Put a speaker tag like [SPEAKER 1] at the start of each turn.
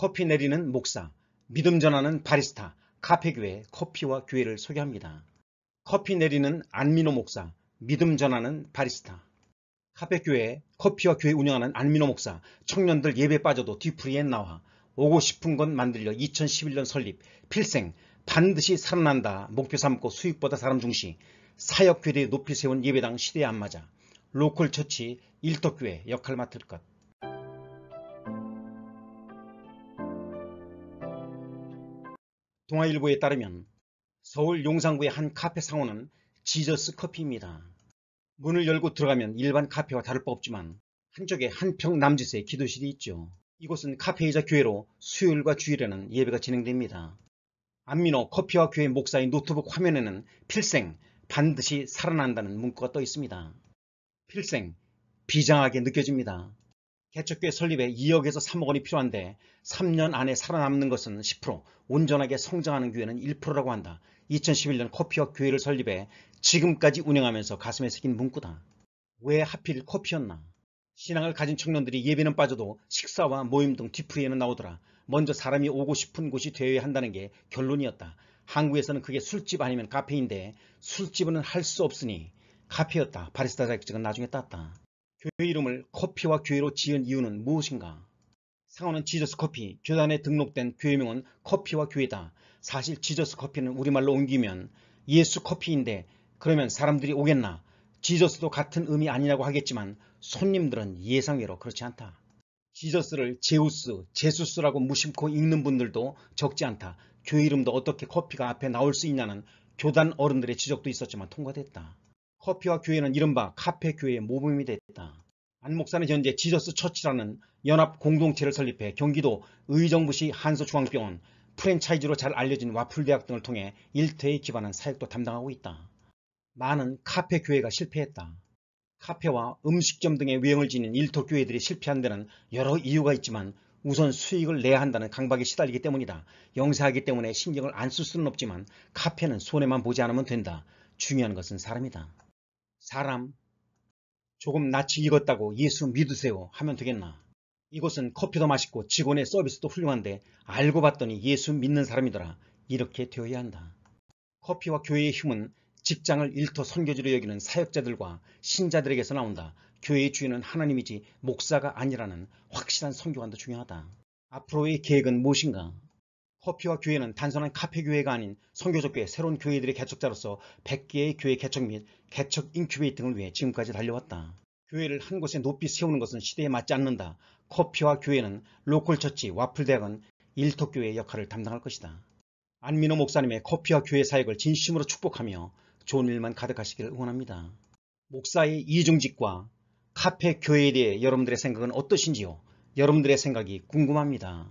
[SPEAKER 1] 커피 내리는 목사, 믿음 전하는 바리스타, 카페교회 커피와 교회를 소개합니다. 커피 내리는 안민호 목사, 믿음 전하는 바리스타. 카페교회 커피와 교회 운영하는 안민호 목사, 청년들 예배 빠져도 뒤풀이에 나와 오고 싶은 건 만들려 2011년 설립, 필생, 반드시 살아난다, 목표 삼고 수익보다 사람 중시, 사역교대에 높이 세운 예배당 시대에 안 맞아, 로컬 처치, 일덕교회 역할 맡을 것. 동아일보에 따르면 서울 용산구의 한 카페 상호는 지저스 커피입니다. 문을 열고 들어가면 일반 카페와 다를 바 없지만 한쪽에 한 평 남짓의 기도실이 있죠. 이곳은 카페이자 교회로 수요일과 주일에는 예배가 진행됩니다. 안민호 커피와 교회 목사의 노트북 화면에는 필생 반드시 살아난다는 문구가 떠 있습니다. 필생 비장하게 느껴집니다. 개척교회 설립에 2억에서 3억 원이 필요한데 3년 안에 살아남는 것은 10%, 온전하게 성장하는 교회는 1%라고 한다. 2011년 커피와 교회를 설립해 지금까지 운영하면서 가슴에 새긴 문구다. 왜 하필 커피였나? 신앙을 가진 청년들이 예배는 빠져도 식사와 모임 등 뒤풀이에는 나오더라. 먼저 사람이 오고 싶은 곳이 되어야 한다는 게 결론이었다. 한국에서는 그게 술집 아니면 카페인데 술집은 할 수 없으니 카페였다. 바리스타 자격증은 나중에 땄다. 교회 이름을 커피와 교회로 지은 이유는 무엇인가? 상호는 지저스 커피, 교단에 등록된 교회명은 커피와 교회다. 사실 지저스 커피는 우리말로 옮기면 예수 커피인데 그러면 사람들이 오겠나? 지저스도 같은 의미 아니냐고 하겠지만 손님들은 예상외로 그렇지 않다. 지저스를 제우스, 제수스라고 무심코 읽는 분들도 적지 않다. 교회 이름도 어떻게 커피가 앞에 나올 수 있냐는 교단 어른들의 지적도 있었지만 통과됐다. 커피와 교회는 이른바 카페 교회의 모범이 됐다. 안 목사는 현재 지저스 처치라는 연합 공동체를 설립해 경기도 의정부시 한소중앙병원 프랜차이즈로 잘 알려진 와플대학 등을 통해 일퇴의 기반한 사역도 담당하고 있다. 많은 카페 교회가 실패했다. 카페와 음식점 등의 외형을 지닌 일터 교회들이 실패한 데는 여러 이유가 있지만 우선 수익을 내야 한다는 강박에 시달리기 때문이다. 영세하기 때문에 신경을 안 쓸 수는 없지만 카페는 손해만 보지 않으면 된다. 중요한 것은 사람이다. 사람 조금 낯이 익었다고 예수 믿으세요 하면 되겠나 이곳은 커피도 맛있고 직원의 서비스도 훌륭한데 알고 봤더니 예수 믿는 사람이더라 이렇게 되어야 한다 커피와 교회의 힘은 직장을 일터 선교지로 여기는 사역자들과 신자들에게서 나온다 교회의 주인은 하나님이지 목사가 아니라는 확실한 선교관도 중요하다 앞으로의 계획은 무엇인가 커피와 교회는 단순한 카페 교회가 아닌 선교적 교회, 새로운 교회들의 개척자로서 100개의 교회 개척 및 개척 인큐베이터 등을 위해 지금까지 달려왔다. 교회를 한 곳에 높이 세우는 것은 시대에 맞지 않는다. 커피와 교회는 로컬 처치, 와플 대학은 일터교회의 역할을 담당할 것이다. 안민호 목사님의 커피와 교회 사역을 진심으로 축복하며 좋은 일만 가득하시기를 응원합니다. 목사의 이중직과 카페 교회에 대해 여러분들의 생각은 어떠신지요? 여러분들의 생각이 궁금합니다.